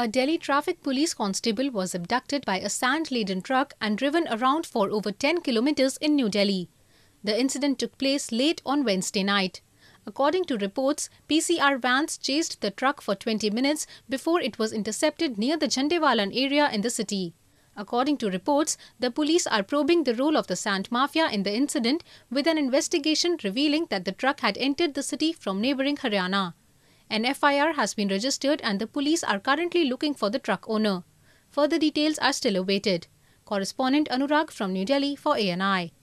A Delhi traffic police constable was abducted by a sand-laden truck and driven around for over 10 kilometers in New Delhi. The incident took place late on Wednesday night. According to reports, PCR vans chased the truck for 20 minutes before it was intercepted near the Jandewalan area in the city. According to reports, the police are probing the role of the sand mafia in the incident with an investigation revealing that the truck had entered the city from neighboring Haryana. An FIR has been registered and the police are currently looking for the truck owner. Further details are still awaited. Correspondent Anurag from New Delhi for ANI.